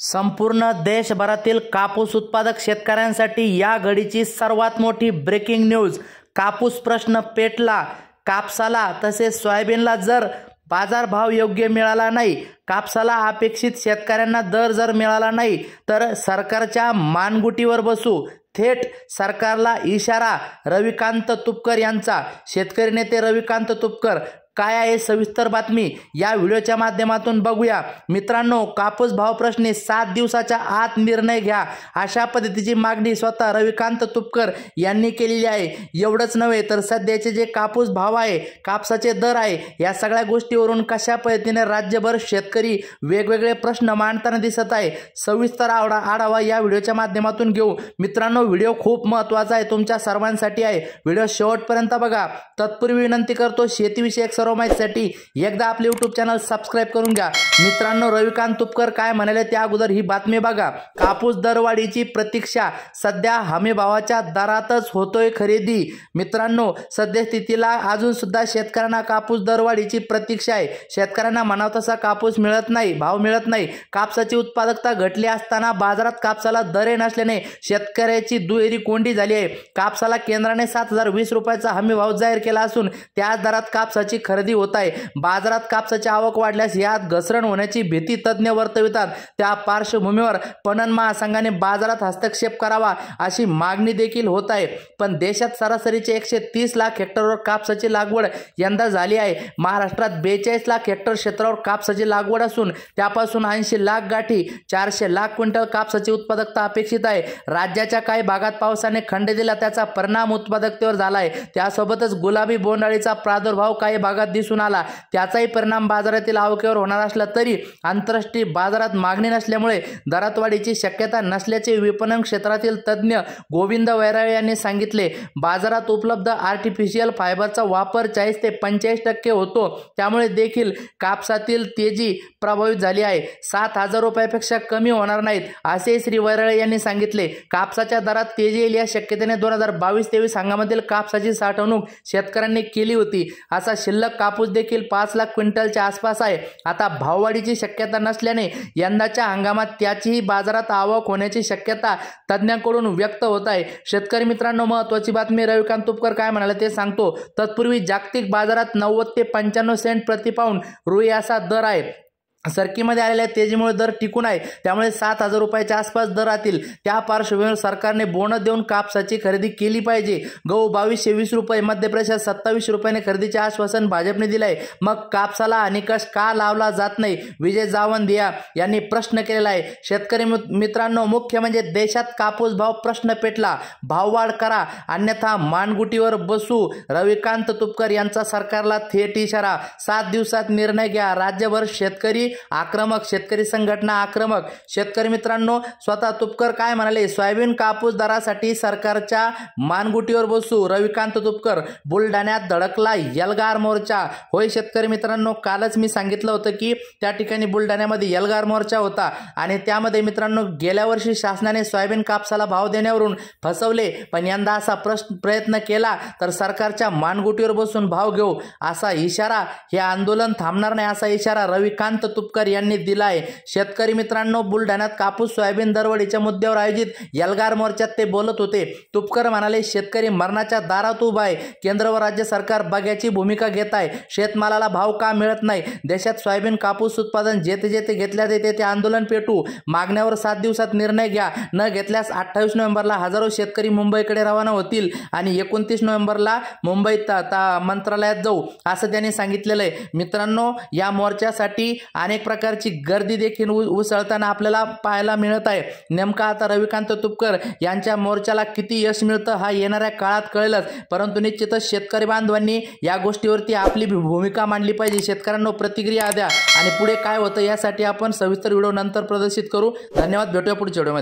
संपूर्ण देशभरातील कापूस उत्पादक शेतकऱ्यांसाठी या घडीची सर्वात मोठी ब्रेकिंग न्यूज कापूस प्रश्न पेटला कापसाला तसेच सोयाबीनला जर बाजारभाव योग्य मिळाला नाही कापसाला अपेक्षित शेतकऱ्यांना दर जर मिळाला नाही तर सरकारच्या मानगुटीवर बसू थेट सरकारला इशारा रविकांत तुपकर यांचा शेतकरी नेते रविकांत तुपकर काय आहे सविस्तर बातमी या व्हिडिओच्या माध्यमातून बघूया मित्रांनो कापूस भाव भावप्रश्नी सात दिवसाच्या आत निर्णय घ्या अशा पद्धतीची मागणी स्वतः रविकांत तुपकर यांनी केलेली आहे एवढंच नव्हे तर सध्याचे जे कापूस भाव आहे कापसाचे दर आहे या सगळ्या गोष्टीवरून कशा पद्धतीने राज्यभर शेतकरी वेगवेगळे प्रश्न मांडताना दिसत आहे सविस्तर आवडा आढावा या व्हिडिओच्या माध्यमातून घेऊ मित्रांनो व्हिडिओ खूप महत्त्वाचा आहे तुमच्या सर्वांसाठी आहे व्हिडिओ शेवटपर्यंत बघा तत्पूर्वी विनंती करतो शेतीविषयक सर्व माहितीसाठी एकदा आपले यूट्यूब चॅनल सबस्क्राईब करून घ्या मित्रांनो रविकांत तुपकर काय म्हणाले त्या अगोदर ही बातमी बघा कापूस दरवाढीची प्रतीक्षा सध्या हमीभावाच्या दरातच होतोय खरेदी मित्रांनो सद्यस्थितीला अजून सुद्धा शेतकऱ्यांना कापूस दरवाढीची प्रतीक्षा आहे शेतकऱ्यांना म्हणाव तसा कापूस मिळत नाही भाव मिळत नाही कापसाची उत्पादकता घटली असताना बाजारात कापसाला दरे नसल्याने शेतकऱ्याची दुहेरी कोंडी झाली आहे कापसाला केंद्राने सात हजार वीस रुपयाचा हमी भाव जाहीर केला असून त्याच दरात कापसाची खरेदी होत आहे बाजारात कापसाची आवक वाढल्यास यात घसरण होण्याची भीती तज्ज्ञ वर्तवितात त्या पार्श्वभूमीवर पणन महासंघाने बाजारात हस्तक्षेप करावा अशी मागणी देखील होत आहे पण देशात सरासरीचे एकशे तीस लाख हेक्टरवर कापसाची लागवड यंदा झाली आहे महाराष्ट्रात बेचाळीस लाख हेक्टर क्षेत्रावर कापसाची लागवड असून त्यापासून ऐंशी लाख गाठी चारशे लाख क्विंटल कापसाची उत्पादकता अपेक्षित आहे राज्याच्या काही भागात पावसाने खंड दिला त्याचा परिणाम उत्पादकतेवर झाला आहे त्यासोबतच गुलाबी बोंडाळीचा प्रादुर्भाव काही भागात दिसून आला त्याचाही परिणाम बाजारातील आवकेवर होणार असला तरी आंतरराष्ट्रीय बाजारात मागणी नसल्यामुळे दरात वाढीची शक्यता नसल्याचे विपणन क्षेत्रातील तज्ज्ञ गोविंद वैराळे यांनी सांगितले बाजारात उपलब्ध आर्टिफिशियल फायबरचा वापर चाळीस ते पंचेचाळीस टक्के होतो त्यामुळे देखील कापसातील तेजी प्रभावित झाली आहे सात हजार रुपयापेक्षा कमी होणार नाहीत असे श्री वैराळे यांनी सांगितले कापसाच्या दरात तेजी येईल या शक्यतेने दोन हजार बावीस तेवीस हंगामातील कापसाची साठवणूक शेतकऱ्यांनी केली होती असा शिल्लक कापूस देखील पाच लाख क्विंटलच्या आसपास आहे आता भाववाढीची शक्यता नसल्याने यंदाच्या हंगामात त्याचीही बाजारात आवक होण्याची शक्यता तज्ज्ञांकडून व्यक्त होत आहे शेतकरी मित्रांनो महत्वाची बातमी रविकांत तुपकर काय म्हणाले ते सांगतो तत्पूर्वी जागतिक बाजारात नव्वद ते पंच्याण्णव सेंट प्रतिपाऊंड रुई असा दर आहे सरकीमध्ये आलेल्या तेजीमुळे दर टिकून आहे त्यामुळे सात हजार रुपयाच्या आसपास दर राहतील त्या पार्श्वभूमीवर सरकारने बोनस देऊन कापसाची खरेदी केली पाहिजे गहू बावीसशे वीस रुपये मध्य प्रदेशात सत्तावीस रुपयाने खरेदीचे आश्वासन भाजपने दिलं आहे मग कापसाला निकष का लावला जात नाही विजय जावंदिया यांनी प्रश्न केलेला आहे शेतकरी मित्रांनो मुख्य म्हणजे देशात कापूस भाव प्रश्न पेटला भाववाढ करा अन्यथा मानगुटीवर बसू रविकांत तुपकर यांचा सरकारला थेट इशारा सात दिवसात निर्णय घ्या राज्यभर शेतकरी आक्रमक शेतकरी संघटना आक्रमक शेतकरी मित्रांनो स्वतः तुपकर काय म्हणाले सोयाबीन कापूस दरासाठी सरकारच्या मानगुटीवर बसू रविकांत तुपकर बुलढाण्यात धडकला यलगार मोर्चा होय शेतकरी मित्रांनो कालच मी सांगितलं होतं की त्या ठिकाणी बुलढाण्यामध्ये यलगार मोर्चा होता आणि त्यामध्ये मित्रांनो गेल्या वर्षी शासनाने सोयाबीन कापसाला भाव देण्यावरून फसवले पण यंदा असा प्रश्न प्रयत्न केला तर सरकारच्या मानगुटीवर बसून भाव घेऊ असा इशारा हे आंदोलन थांबणार नाही असा इशारा रविकांत तुपकर यांनी दिला आहे शेतकरी मित्रांनो बुलढाण्यात कापूस सोयाबीन दरवडीच्या मुद्द्यावर आयोजित यलगार मोर्चात ते बोलत होते तुपकर म्हणाले शेतकरी मरणाच्या दारात उभा आहे केंद्र व राज्य सरकार बग्याची भूमिका घेत आहे शेतमालाला भाव का मिळत नाही देशात सोयाबीन कापूस उत्पादन जेथे जेथे घेतल्या जाते ते आंदोलन पेटू मागण्यावर सात दिवसात निर्णय घ्या न घेतल्यास अठ्ठावीस नोव्हेंबरला हजारो शेतकरी मुंबईकडे रवाना होतील आणि एकोणतीस नोव्हेंबरला मुंबईत मंत्रालयात जाऊ असं त्यांनी सांगितलेलं आहे मित्रांनो या मोर्चासाठी आणि अनेक प्रकारची गर्दी देखील उसळताना आपल्याला पाहायला मिळत आहे नेमका आता रविकांत तुपकर यांच्या मोर्चाला किती यश मिळतं हा येणाऱ्या काळात कळेलच परंतु निश्चितच शेतकरी बांधवांनी या गोष्टीवरती आपली भूमिका मांडली पाहिजे शेतकऱ्यांना प्रतिक्रिया द्या आणि पुढे काय होतं यासाठी आपण सविस्तर व्हिडिओ नंतर प्रदर्शित करू धन्यवाद भेटूया पुढच्या व्हिडिओमध्ये